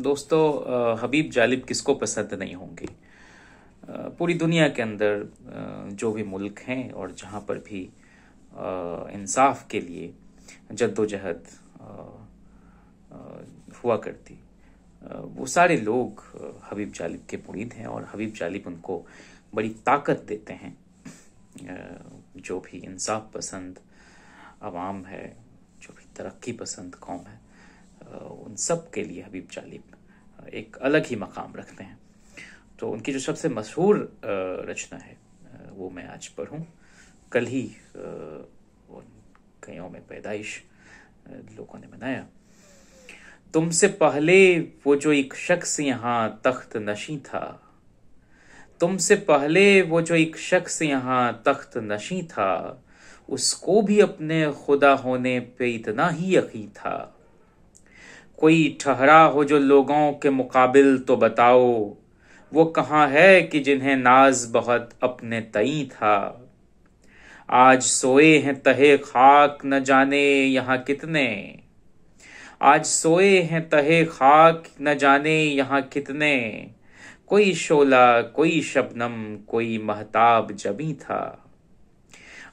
दोस्तों हबीब जालिब किसको पसंद नहीं होंगे पूरी दुनिया के अंदर जो भी मुल्क हैं और जहाँ पर भी इंसाफ के लिए जद्दोजहद हुआ करती वो सारे लोग हबीब जालिब के मुरीद हैं और हबीब जालिब उनको बड़ी ताकत देते हैं जो भी इंसाफ पसंद आवाम है जो भी तरक्की पसंद कौम है उन सब के लिए हबीब जालिब एक अलग ही मकाम रखते हैं तो उनकी जो सबसे मशहूर रचना है वो मैं आज पढ़ूँ कल ही कईयों में पैदाइश लोगों ने मनाया तुमसे पहले वो जो एक शख्स यहाँ तख्त नशी था तुमसे पहले वो जो एक शख्स यहाँ तख्त नशी था उसको भी अपने खुदा होने पे इतना ही यकीन था कोई ठहरा हो जो लोगों के मुकाबिल तो बताओ वो कहाँ है कि जिन्हें नाज बहुत अपने तई था आज सोए हैं तहे खाक न जाने यहाँ कितने आज सोए हैं तहे खाक न जाने यहाँ कितने कोई शोला कोई शबनम कोई महताब जबी था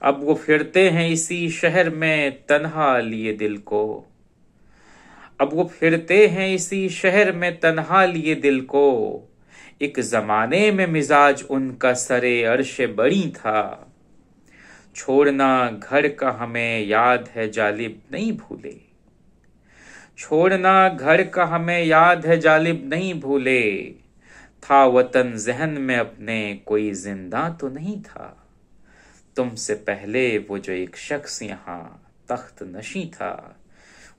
अब वो फिरते हैं इसी शहर में तनहा लिए दिल को अब वो फिरते हैं इसी शहर में तनहा लिए दिल को एक जमाने में मिजाज उनका सरे अर्शे बड़ी था छोड़ना घर का हमें याद है जालिब नहीं भूले छोड़ना घर का हमें याद है जालिब नहीं भूले था वतन जहन में अपने कोई जिंदा तो नहीं था तुमसे पहले वो जो एक शख्स यहां तख्त नशी था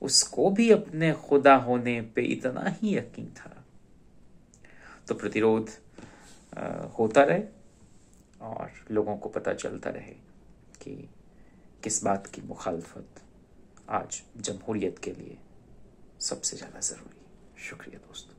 उसको भी अपने खुदा होने पे इतना ही यकीन था तो प्रतिरोध होता रहे और लोगों को पता चलता रहे कि किस बात की मुखालफत आज जमहूरियत के लिए सबसे ज़्यादा ज़रूरी शुक्रिया दोस्तों